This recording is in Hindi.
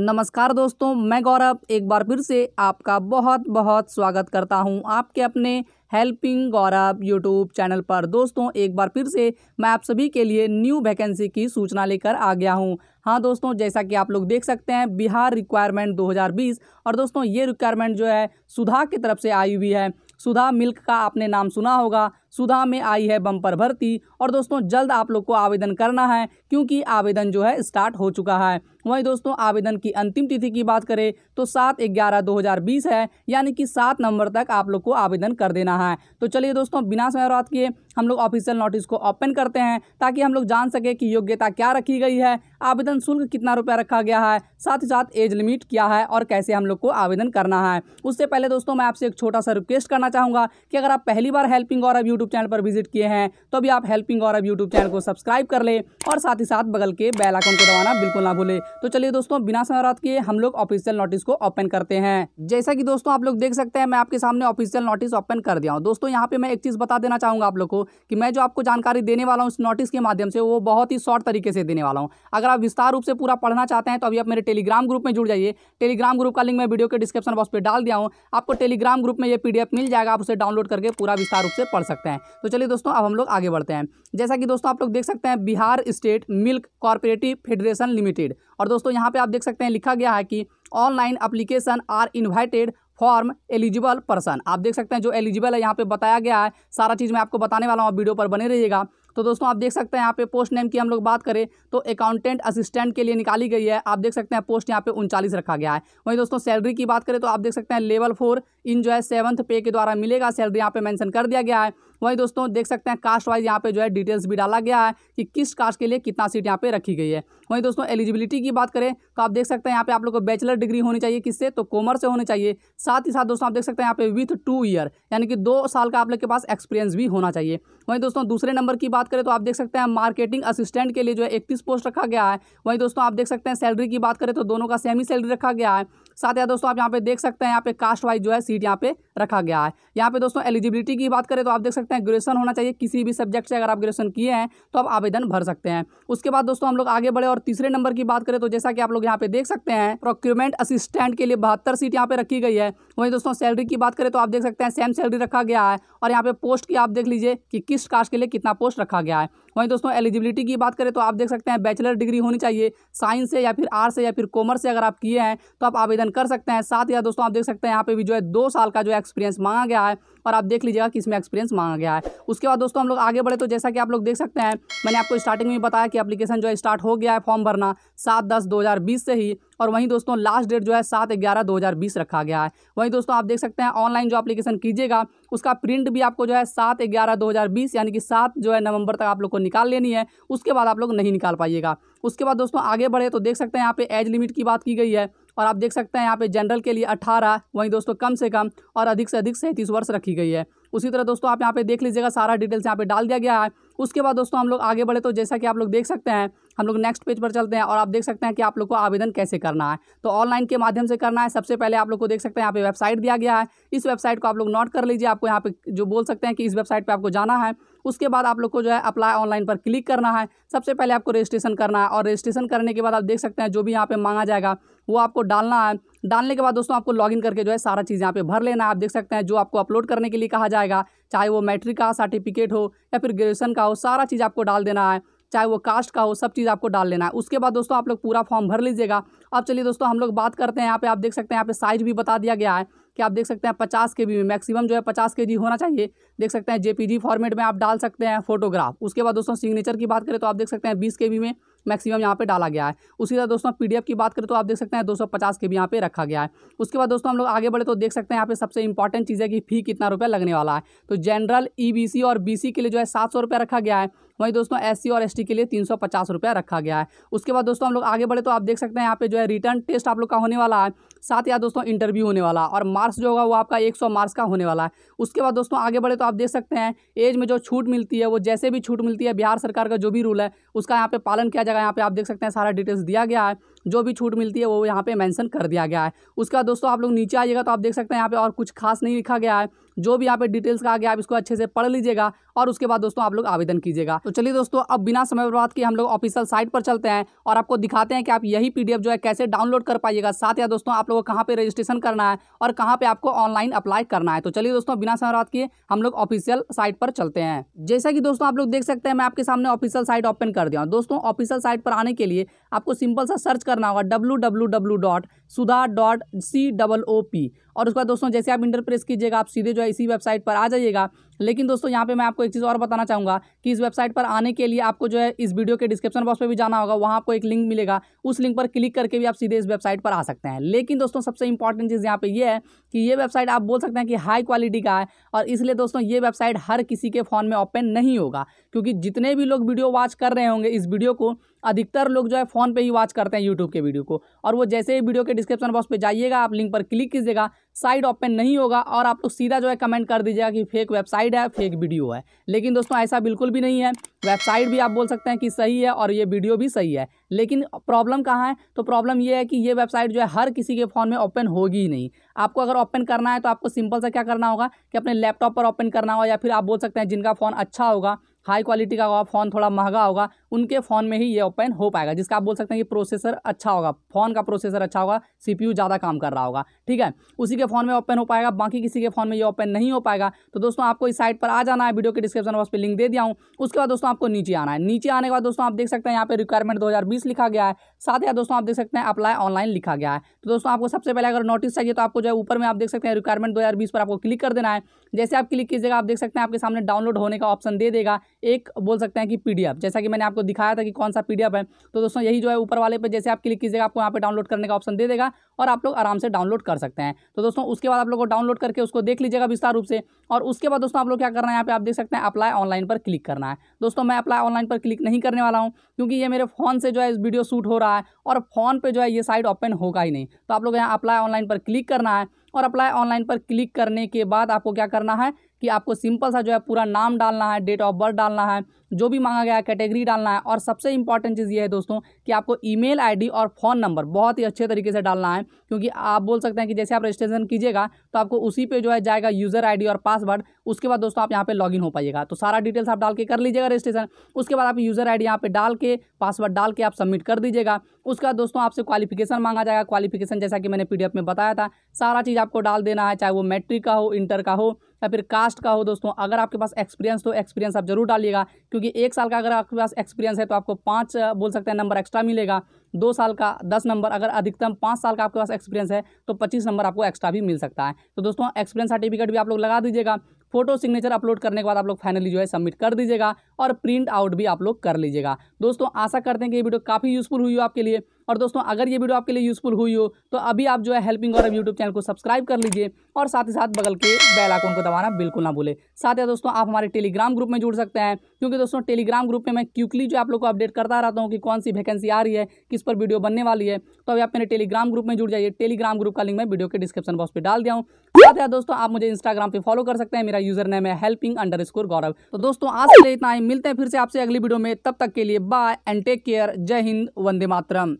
नमस्कार दोस्तों मैं गौरव एक बार फिर से आपका बहुत बहुत स्वागत करता हूं आपके अपने हेल्पिंग गौरव यूट्यूब चैनल पर दोस्तों एक बार फिर से मैं आप सभी के लिए न्यू वैकेंसी की सूचना लेकर आ गया हूं हाँ दोस्तों जैसा कि आप लोग देख सकते हैं बिहार रिक्वायरमेंट 2020 और दोस्तों ये रिक्वायरमेंट जो है सुधा की तरफ से आई हुई है सुधा मिल्क का आपने नाम सुना होगा सुधा में आई है बम्पर भर्ती और दोस्तों जल्द आप लोग को आवेदन करना है क्योंकि आवेदन जो है स्टार्ट हो चुका है वहीं दोस्तों आवेदन की अंतिम तिथि की बात करें तो सात ग्यारह दो हज़ार बीस है यानी कि सात नंबर तक आप लोग को आवेदन कर देना है तो चलिए दोस्तों बिना समय रात किए हम लोग ऑफिशियल नोटिस को ओपन करते हैं ताकि हम लोग जान सके कि योग्यता क्या रखी गई है आवेदन शुल्क कितना रुपया रखा गया है साथ ही साथ एज लिमिट क्या है और कैसे हम लोग को आवेदन करना है उससे पहले दोस्तों मैं आपसे एक छोटा सा रिक्वेस्ट करना चाहूँगा कि अगर आप पहली बार हेल्पिंग और अब यूट्यूब चैनल पर विजिट किए हैं तो भी आप हेल्पिंग और अब यूट्यूब चैनल को सब्सक्राइब कर ले और साथ ही साथ बगल के बेल को दबाना बिल्कुल ना भूले तो चलिए दोस्तों बिना समय रात के हम लोग ऑफिशियल नोटिस को ओपन करते हैं जैसा कि दोस्तों आप लोग देख सकते हैं मैं आपके सामने ऑफिशियल नोटिस ओपन कर दिया हूँ दोस्तों यहाँ पे मैं एक चीज़ बता देना चाहूँगा आप लोग को कि मैं जो आपको जानकारी देने वाला हूँ इस नोटिस के माध्यम से वो बहुत ही शॉर्ट तरीके से देने वाला हूँ अगर आप विस्तार रूप से पूरा पढ़ना चाहते हैं तो अभी आप मेरे टेलीग्राम ग्रुप में जुड़ जाइए टेलीग्राम ग्रुप का लिंक मैं वीडियो के डिस्क्रिप्शन बॉक्स पर डाल दिया हूँ आपको टेलीग्राम ग्रुप में यह पी मिल जाएगा आप उसे डाउनलोड करके पूरा विस्तार रूप से पढ़ सकते हैं तो चलिए दोस्तों अब हम लोग आगे बढ़ते हैं जैसा कि दोस्तों आप लोग देख सकते हैं Bihar state milk cooperative federation limited और दोस्तों यहाँ पे आप देख सकते हैं लिखा गया है कि online application are invited from eligible person आप देख सकते हैं जो एलिजिबल है यहाँ पे बताया गया है सारा चीज़ मैं आपको बताने वाला हूँ वीडियो पर बने रहिएगा तो दोस्तों आप देख सकते हैं यहाँ पे पोस्ट नेम की हम लोग बात करें तो अकाउंटेंट असिस्टेंट के लिए निकाली गई है आप देख सकते हैं पोस्ट यहाँ पे उनचालीस रखा गया है वहीं दोस्तों सैलरी की बात करें तो आप देख सकते हैं लेवल फोर इन जो है सेवन्थ पे के द्वारा मिलेगा सैलरी यहाँ पे मेंशन कर दिया गया है वहीं दोस्तों देख सकते हैं कास्ट वाइज यहाँ पे जो है डिटेल्स भी डाला गया है कि किस कास्ट के लिए कितना सीट यहाँ पे रखी गई है वहीं दोस्तों एलिजिबिलिटी की बात करें तो आप देख सकते हैं यहाँ पे आप लोग को बैचलर डिग्री होनी चाहिए किससे तो कॉमर्स से होनी चाहिए साथ ही साथ दोस्तों आप देख सकते हैं यहाँ पे विथ टू ईयर यानी कि दो साल का आप लोग के पास एक्सपीरियंस भी होना चाहिए वहीं दोस्तों दूसरे नंबर की बात करें तो आप देख सकते हैं मार्केटिंग असिस्टेंट के लिए जो है इकतीस पोस्ट रखा गया है वहीं दोस्तों आप देख सकते हैं सैलरी की बात करें तो दोनों का सेमी सैलरी रखा गया है साथ ही दोस्तों आप यहाँ पे देख सकते हैं यहाँ पे कास्ट वाइज जो है सीट सीट यहाँ पे रखा गया है यहाँ पे दोस्तों एलिजिबिलिटी की बात करें तो आप देख सकते हैं ग्रेजुएशन होना चाहिए किसी भी सब्जेक्ट से अगर आप ग्रेजुएशन किए हैं तो आप आवेदन भर सकते हैं उसके बाद दोस्तों हम लोग आगे बढ़े और तीसरे नंबर की बात करें तो जैसा कि आप लोग यहाँ पे देख सकते हैं प्रोक्यूमेंट असिस्टेंट के लिए बहत्तर सीट यहाँ पे रखी गई है वहीं दोस्तों सैलरी की बात करें तो आप देख सकते हैं सेम सैलरी रखा गया है और यहाँ पे पोस्ट की आप देख लीजिए कि किस कास्ट के लिए कितना पोस्ट रखा गया है वहीं दोस्तों एलिजिबिलिटी की बात करें तो आप देख सकते हैं बैचलर डिग्री होनी चाहिए साइंस से या फिर आर्ट्स से या फिर कॉमर्स से अगर आप किए हैं तो आप आवेदन कर सकते हैं साथ या दोस्तों आप देख सकते हैं यहाँ पे भी जो है दो साल का जो एक्सपीरियंस मांगा गया है और आप देख लीजिएगा कि इसमें एक्सपीरियंस मांगा गया है उसके बाद दोस्तों हम लोग आगे बढ़े तो जैसा कि आप लोग देख सकते हैं मैंने आपको स्टार्टिंग में बताया कि अपलीकेशन जो है स्टार्ट हो गया है फॉर्म भरना सात दस दो हज़ार बीस से ही और वहीं दोस्तों लास्ट डेट जो है सात ग्यारह दो हज़ार बीस रखा गया है वहीं दोस्तों आप देख सकते हैं ऑनलाइन जो अपलीकेशन कीजिएगा उसका प्रिंट भी आपको जो है सात ग्यारह दो हज़ार बीस यानी कि सात जो है नवंबर तक आप लोग को निकाल लेनी है उसके बाद आप लोग नहीं निकाल पाइएगा उसके बाद दोस्तों आगे बढ़े तो देख सकते हैं यहाँ पे एज लिमिट की बात की गई है और आप देख सकते हैं यहाँ पे जनरल के लिए अट्ठारह वहीं दोस्तों कम से कम और अधिक से अधिक सैंतीस वर्ष रखी गई है उसी तरह दोस्तों आप यहाँ पे देख लीजिएगा सारा डिटेल्स यहाँ पे डाल दिया गया है उसके बाद दोस्तों हम लोग आगे बढ़े तो जैसा कि आप लोग देख सकते हैं हम लोग नेक्स्ट पेज पर चलते हैं और आप देख सकते हैं कि आप लोग को आवेदन कैसे करना है तो ऑनलाइन के माध्यम से करना है सबसे पहले आप लोग को देख सकते हैं यहाँ पे वेबसाइट दिया गया है इस वेबसाइट को आप लोग नोट कर लीजिए आपको यहाँ पे जो बोल सकते हैं कि इस वेबसाइट पे आपको जाना है उसके बाद आप लोग को जो है अप्लाई ऑनलाइन पर क्लिक करना है सबसे पहले आपको रजिस्ट्रेशन करना है और रजिस्ट्रेशन करने के बाद आप देख सकते हैं जो भी यहाँ पर मांगा जाएगा वो आपको डालना है डालने के बाद दोस्तों आपको लॉगिन करके जो है सारा चीज़ यहाँ पे भर लेना है आप देख सकते हैं जो आपको अपलोड करने के लिए कहा जाएगा चाहे वो मैट्रिक का सर्टिफिकेट हो या फिर ग्रेजुएशन का हो सारा चीज़ आपको डाल देना है चाहे वो कास्ट का हो सब चीज़ आपको डाल लेना है उसके बाद दोस्तों आप लोग पूरा फॉर्म भर लीजिएगा अब चलिए दोस्तों हम लोग बात करते हैं यहाँ पे आप देख सकते हैं यहाँ पे साइज भी बता दिया गया है कि आप देख सकते हैं पचास के में मैक्सिमम जो है पचास के होना चाहिए देख सकते हैं जेपीजी फॉर्मेट में आप डाल सकते हैं फोटोग्राफ उसके बाद दोस्तों सिग्नेचर की बात करें तो आप देख सकते हैं बीस के में मैक्सिमम यहाँ पे डाला गया है उसी तरह दोस्तों पीडीएफ की बात करें तो आप देख सकते हैं 250 के भी यहाँ पे रखा गया है उसके बाद दोस्तों हम लोग आगे बढ़े तो देख सकते हैं यहाँ पे सबसे इंपॉर्टेंट चीज़ है कि फी कितना रुपया लगने वाला है तो जनरल ईबीसी e और बीसी के लिए जो है सात रुपया रखा गया है वहीं दोस्तों एस और एस के लिए तीन रुपया रखा गया है उसके बाद दोस्तों हम लोग आगे बढ़े तो आप देख सकते हैं यहाँ पे जो है रिटर्न टेस्ट आप लोग का होने वाला है साथ या दोस्तों इंटरव्यू होने वाला और मार्च मार्क्स जो होगा वो आपका एक सौ मार्क्स का होने वाला है उसके बाद दोस्तों आगे बढ़े तो आप देख सकते हैं एज में जो छूट मिलती है वो जैसे भी छूट मिलती है बिहार सरकार का जो भी रूल है उसका यहाँ पे पालन किया जाएगा यहाँ पे आप देख सकते हैं सारा डिटेल्स दिया गया है जो भी छूट मिलती है वो यहाँ पे मेंशन कर दिया गया है उसका दोस्तों आप लोग नीचे आइएगा तो आप देख सकते हैं यहाँ पे और कुछ खास नहीं लिखा गया है जो भी यहाँ पे डिटेल्स का आ गया आप इसको अच्छे से पढ़ लीजिएगा और उसके बाद दोस्तों आप लोग आवेदन कीजिएगा तो चलिए दोस्तों अब बिना समय बर्बाद के हम लोग ऑफिशियल साइट पर चलते हैं और आपको दिखाते हैं कि आप यही पीडीएफ जो है कैसे डाउनलोड कर पाइएगा साथ या दोस्तों आप लोगों को कहाँ पर रजिस्ट्रेशन करना है और कहाँ पर आपको ऑनलाइन अप्लाई करना है तो चलिए दोस्तों बिना समय बर्बाद किए हम लोग ऑफिशियल साइट पर चलते हैं जैसा कि दोस्तों आप लोग देख सकते हैं मैं आपके सामने ऑफिशियल साइट ओपन कर दिया दोस्तों ऑफिशियल साइट पर आने के लिए आपको सिंपल सा सर्च करना होगा W W W dot Sudha dot C double O P और उसके बाद दोस्तों जैसे आप इंटर प्रेस कीजिएगा आप सीधे जो है इसी वेबसाइट पर आ जाइएगा लेकिन दोस्तों यहाँ पे मैं आपको एक चीज़ और बताना चाहूँगा कि इस वेबसाइट पर आने के लिए आपको जो है इस वीडियो के डिस्क्रिप्शन बॉक्स पे भी जाना होगा वहाँ आपको एक लिंक मिलेगा उस लिंक पर क्लिक करके भी आप सीधे इस वेबसाइट पर आ सकते हैं लेकिन दोस्तों सबसे इंपॉर्टेंट चीज़ यहाँ पर यह है कि ये वेबसाइट आप बोल सकते हैं कि हाई क्वालिटी का है और इसलिए दोस्तों ये वेबसाइट हर किसी के फ़ोन में ओपन नहीं होगा क्योंकि जितने भी लोग वीडियो वॉच कर रहे होंगे इस वीडियो को अधिकतर लोग जो है फ़ोन पर ही वॉच करते हैं यूट्यूब के वीडियो को और वो जैसे ही वीडियो के डिस्क्रिप्शन बॉक्स पे जाइएगा आप लिंक पर क्लिक कीजिएगा साइट ओपन नहीं होगा और आप लोग सीधा जो है कमेंट कर दीजिएगा कि फेक वेबसाइट है फेक वीडियो है लेकिन दोस्तों ऐसा बिल्कुल भी नहीं है वेबसाइट भी आप बोल सकते हैं कि सही है और ये वीडियो भी सही है लेकिन प्रॉब्लम कहाँ है तो प्रॉब्लम ये है कि ये वेबसाइट जो है हर किसी के फ़ोन में ओपन होगी ही नहीं आपको अगर ओपन करना है तो आपको सिंपल सा क्या करना होगा कि अपने लैपटॉप पर ओपन करना होगा या फिर आप बोल सकते हैं जिनका फ़ोन अच्छा होगा हाई क्वालिटी का होगा फ़ोन थोड़ा महंगा होगा उनके फ़ोन में ही ये ओपन हो पाएगा जिसका आप बोल सकते हैं कि प्रोसेसर अच्छा होगा फ़ोन का प्रोसेसर अच्छा होगा सीपीयू ज़्यादा काम कर रहा होगा ठीक है उसी के फ़ोन में ओपन हो पाएगा बाकी किसी के फ़ोन में ये ओपन नहीं हो पाएगा तो दोस्तों आपको इस साइट पर आ जाना है वीडियो के डिस्क्रिप्शन बॉक्स पर लिंक दे दिया हूँ उसके बाद दोस्तों आपको नीचे आना है नीचे आने के बाद दोस्तों आप देख सकते हैं यहाँ पर रिक्वायरमेंट दो लिखा गया है साथ ही दोस्तों आप देख सकते हैं अप्लाई ऑनलाइन लिखा गया है तो दोस्तों आपको सबसे पहले अगर नोटिस चाहिए तो आपको जो है ऊपर में आप देख सकते हैं रिक्वायरमेंट दो पर आपको क्लिक कर देना है जैसे आप क्लिक कीजिएगा आप देख सकते हैं आपके सामने डाउनलोड होने का ऑप्शन दे देगा एक बोल सकते हैं कि पीडीएफ जैसा कि मैंने आपको आपको दिखाया था कि कौन सा पीडीएफ है तो दोस्तों यही जो है ऊपर वाले पर जैसे आप क्लिक कीजिएगा आपको यहाँ पे डाउनलोड करने का ऑप्शन दे देगा और आप लोग आराम से डाउनलोड कर सकते हैं तो दोस्तों उसके बाद आप लोग को डाउनलोड करके उसको देख लीजिएगा विस्तार रूप से और उसके बाद दोस्तों आप लोग क्या करना है यहाँ पे आप देख सकते हैं अप्लाई ऑनलाइन पर क्लिक करना है दोस्तों मैं अप्लाई ऑनलाइन पर क्लिक नहीं करने वाला हूँ क्योंकि ये मेरे फ़ोन से जो है वीडियो शूट हो रहा है और फ़ोन पर जो है ये साइट ओपन होगा ही नहीं तो आप लोग यहाँ अप्लाई ऑनलाइन पर क्लिक करना है और अप्लाई ऑनलाइन पर क्लिक करने के बाद आपको क्या करना है कि आपको सिंपल सा जो है पूरा नाम डालना है डेट ऑफ बर्थ डालना है जो भी मांगा गया है कैटेगरी डालना है और सबसे इंपॉर्टेंट चीज़ ये है दोस्तों कि आपको ईमेल आईडी और फ़ोन नंबर बहुत ही अच्छे तरीके से डालना है क्योंकि आप बोल सकते हैं कि जैसे आप रजिस्ट्रेशन कीजिएगा तो आपको उसी पे जो है जाएगा यूज़र आईडी और पासवर्ड उसके बाद दोस्तों आप यहाँ पर लॉग हो पाइएगा तो सारा डिटेल्स आप डाल के कर लीजिएगा रजिस्ट्रेशन उसके बाद आप यूज़र आई डी यहाँ डाल के पासवर्ड डाल के आप सबमिट कर दीजिएगा उसके बाद दोस्तों आपसे क्वालिफिकेशन मांगा जाएगा क्वालिफिकेशन जैसा कि मैंने पी में बताया था सारा चीज़ आप आपको डाल देना है चाहे वो मैट्रिक का हो इंटर का हो या फिर कास्ट का हो दोस्तों अगर आपके पास एक्सपीरियंस तो एक्सपीरियंस आप जरूर डालिएगा क्योंकि एक साल का अगर आपके पास एक्सपीरियंस है तो आपको पाँच बोल सकते हैं नंबर एक्स्ट्रा मिलेगा दो साल का दस नंबर अगर अधिकतम पाँच साल का आपके पास एक्सपीरियंस है तो पच्चीस नंबर आपको एक्स्ट्रा भी मिल सकता है तो दोस्तों एक्सपीरियंस सर्टिफिकेट भी आप लोग लगा दीजिएगा फोटो सिग्नेचर अपलोड करने के बाद आप लोग फाइनली जो है सबमिट कर दीजिएगा और प्रिंट आउट भी आप लोग कर लीजिएगा दोस्तों आशा करते हैं कि ये वीडियो काफ़ी यूज़फुल हुई हो आपके लिए और दोस्तों अगर ये वीडियो आपके लिए यूज़फुल हुई हो तो अभी आप जो है हेल्पिंग और यूट्यूब चैनल को सब्सक्राइब कर लीजिए और साथ ही साथ बगल के बेल आइकन को दबाना बिल्कुल ना भूले साथ ही दोस्तों आप हमारे टेलीग्राम ग्रुप में जुड़ सकते हैं क्योंकि दोस्तों टेलीग्राम ग्रुप में मैं क्यूकली जो आप लोग को अपडेट करता रहता हूँ कि कौन सी वैकेंसी आ रही है किस पर वीडियो बनने वाली है तो अभी आप मेरे टेलीग्राम ग्रुप में जुड़ जाइए टेलीग्राम ग्रुप का लिंक मैं वीडियो के डिस्क्रिप्शन बॉक्स पर डाल दिया हूँ साथ ही दोस्तों आप मुझे इंस्टाग्राम पर फॉलो कर सकते हैं मेरा यूजर नेम है हेल्पिंग अंडर गौरव तो दोस्तों आज के लिए इतना ही मिलते हैं फिर से आपसे अगली वीडियो में तब तक के लिए बाय एंड टेक केयर जय हिंद वंदे मातरम